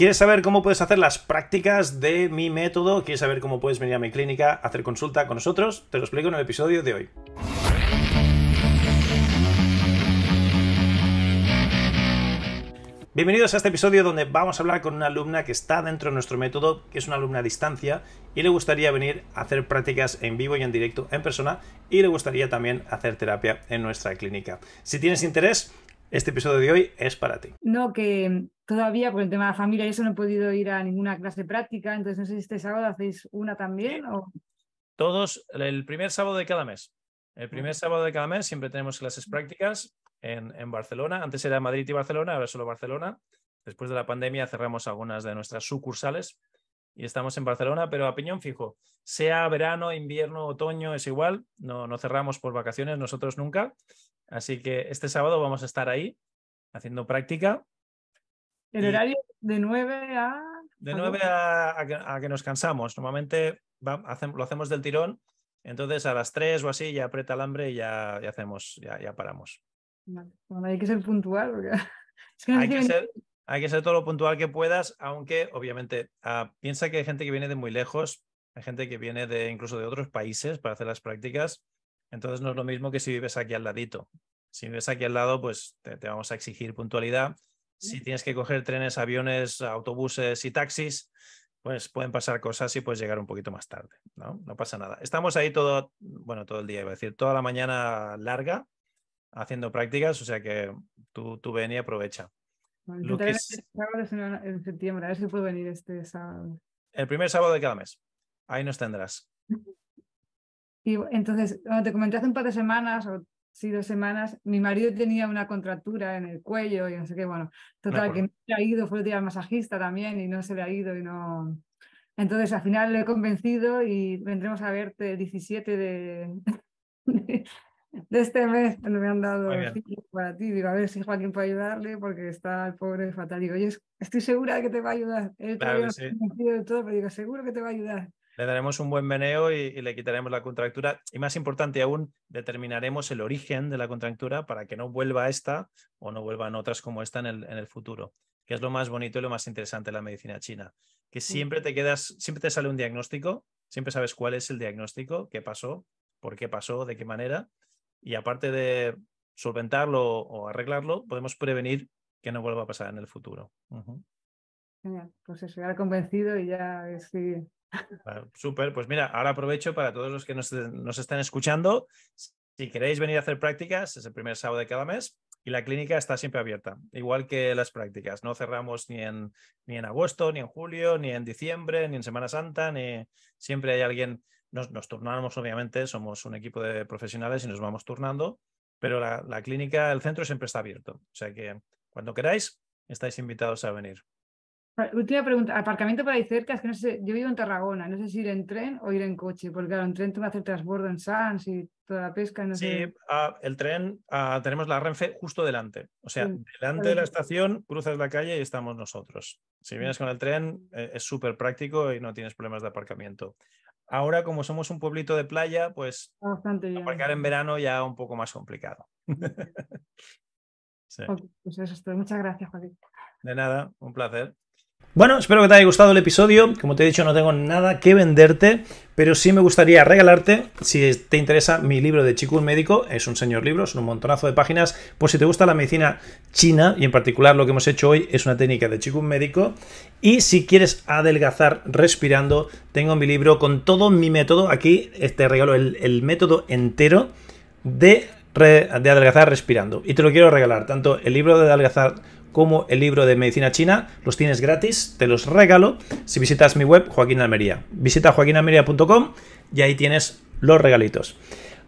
¿Quieres saber cómo puedes hacer las prácticas de mi método? ¿Quieres saber cómo puedes venir a mi clínica, hacer consulta con nosotros? Te lo explico en el episodio de hoy. Bienvenidos a este episodio donde vamos a hablar con una alumna que está dentro de nuestro método, que es una alumna a distancia y le gustaría venir a hacer prácticas en vivo y en directo en persona y le gustaría también hacer terapia en nuestra clínica. Si tienes interés, este episodio de hoy es para ti. No, que todavía por el tema de la familia y eso no he podido ir a ninguna clase práctica, entonces no sé si este sábado hacéis una también o... Todos, el primer sábado de cada mes. El primer sábado de cada mes siempre tenemos clases prácticas en, en Barcelona. Antes era Madrid y Barcelona, ahora solo Barcelona. Después de la pandemia cerramos algunas de nuestras sucursales y estamos en Barcelona, pero a piñón fijo, sea verano, invierno, otoño, es igual, no, no cerramos por vacaciones nosotros nunca. Así que este sábado vamos a estar ahí haciendo práctica. El horario de 9 a... De 9 a, que, nos cansamos. Normalmente lo hacemos del tirón, entonces a las 3 o así ya aprieta el hambre y ya, hacemos, ya, ya paramos. hay que ser puntual hay que ser... Hay que ser todo lo puntual que puedas, aunque obviamente ah, piensa que hay gente que viene de muy lejos, hay gente que viene de incluso de otros países para hacer las prácticas. Entonces no es lo mismo que si vives aquí al ladito. Si vives aquí al lado, pues te, vamos a exigir puntualidad. Si tienes que coger trenes, aviones, autobuses y taxis, pues pueden pasar cosas y puedes llegar un poquito más tarde, ¿no? No pasa nada. Estamos ahí todo, bueno, todo el día, iba a decir, toda la mañana larga haciendo prácticas, o sea que tú, tú ven y aprovecha. Este en septiembre, a ver si puede venir este sábado. El primer sábado de cada mes. Ahí nos tendrás. Y entonces, te comenté hace un par de semanas o sí, dos semanas, mi marido tenía una contractura en el cuello y no sé qué, bueno, total, que no se ha ido, fue el día masajista también y no se le ha ido y no... Entonces, al final lo he convencido y vendremos a verte el 17 de, de este mes me han dado para ti. Digo, a ver si Joaquín puede ayudarle porque está el pobre fatal. Digo, yo estoy segura de que te va a ayudar. seguro que te va a ayudar. Le daremos un buen meneo y, le quitaremos la contractura. Y más importante aún, determinaremos el origen de la contractura para que no vuelva esta o no vuelvan otras como esta en el, en el futuro, que es lo más bonito y lo más interesante de la medicina china. Que siempre te quedas, siempre te sale un diagnóstico, siempre sabes cuál es el diagnóstico, qué pasó, por qué pasó, de qué manera, y aparte de solventarlo o arreglarlo, podemos prevenir que no vuelva a pasar en el futuro. Genial, pues eso, ya convencido y ya estoy. Súper, pues mira, ahora aprovecho para todos los que nos, nos están escuchando. Si queréis venir a hacer prácticas, es el primer sábado de cada mes, y la clínica está siempre abierta, igual que las prácticas. No cerramos ni en, ni en agosto, ni en julio, ni en diciembre, ni en Semana Santa, ni siempre hay alguien nos, turnamos, obviamente, somos un equipo de profesionales y nos vamos turnando, pero la, la clínica, el centro siempre está abierto. O sea que cuando queráis, estáis invitados a venir. Ah, última pregunta, aparcamiento para ir cerca, es que no sé, yo vivo en Tarragona, no sé si ir en tren o ir en coche, porque claro, en tren te va a hacer transbordo en Sans y toda la pesca. sí, ah, el tren, ah, tenemos la Renfe justo delante, o sea, delante de la estación, cruzas la calle y estamos nosotros. Si vienes con el tren, eh, es súper práctico y no tienes problemas de aparcamiento. Ahora, como somos un pueblito de playa, pues aparcar en verano ya un poco más complicado. sí. Pues eso es Muchas gracias, Javier. De nada, un placer. Bueno, espero que te haya gustado el episodio. Como te he dicho, no tengo nada que venderte, pero sí me gustaría regalarte, si te interesa, mi libro de Chikun Médico. Es un señor libro, son un montonazo de páginas. Por si te gusta la medicina china, y en particular lo que hemos hecho hoy es una técnica de Chikun Médico. Y si quieres adelgazar respirando, tengo mi libro con todo mi método. Aquí eh, te regalo el, método entero de, de adelgazar respirando. Y te lo quiero regalar, tanto el libro de adelgazar como el libro de medicina china. Los tienes gratis, te los regalo si visitas mi web Joaquín Almería. Visita joaquinalmería.com y ahí tienes los regalitos.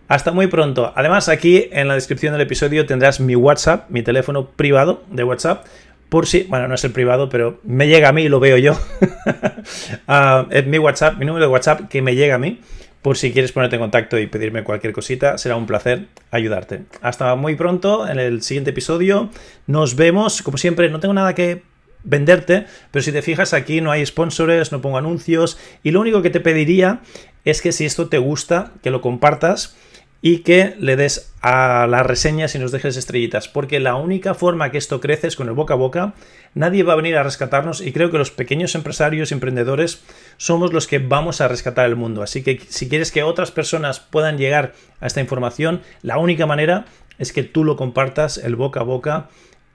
Hasta muy pronto. Además, aquí en la descripción del episodio tendrás mi WhatsApp, mi teléfono privado de WhatsApp. Por si, bueno, no es el privado, pero me llega a mí y lo veo yo. Ah, es mi WhatsApp, mi número de WhatsApp que me llega a mí por si quieres ponerte en contacto y pedirme cualquier cosita, será un placer ayudarte. Hasta muy pronto en el siguiente episodio. Nos vemos. Como siempre, no tengo nada que venderte, pero si te fijas aquí no hay sponsors, no pongo anuncios y lo único que te pediría es que si esto te gusta, que lo compartas y que le des a las reseñas y nos dejes estrellitas, porque la única forma que esto crece es con el boca a boca Nadie va a venir a rescatarnos y creo que los pequeños empresarios, y emprendedores, somos los que vamos a rescatar el mundo. Así que si quieres que otras personas puedan llegar a esta información, la única manera es que tú lo compartas el boca a boca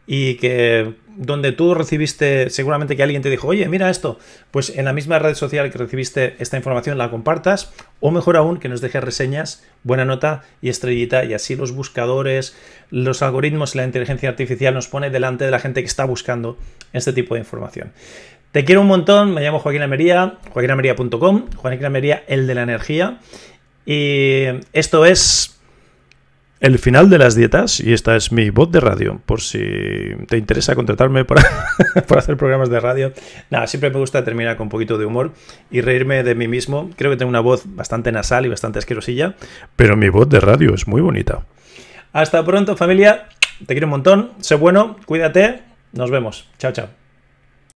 y que donde tú recibiste, seguramente que alguien te dijo, oye, mira esto, pues en la misma red social que recibiste esta información la compartas, o mejor aún, que nos dejes reseñas, buena nota y estrellita, y así los buscadores, los algoritmos y la inteligencia artificial nos pone delante de la gente que está buscando este tipo de información. Te quiero un montón, me llamo Joaquín Almería, joaquinamería.com, Joaquín Almería, el de la energía, y esto es el final de las dietas, y esta es mi voz de radio, por si te interesa contratarme para, para, hacer programas de radio. Nada, siempre me gusta terminar con un poquito de humor y reírme de mí mismo. Creo que tengo una voz bastante nasal y bastante asquerosilla, pero mi voz de radio es muy bonita. Hasta pronto, familia. Te quiero un montón. Sé bueno, cuídate. Nos vemos. Chao, chao.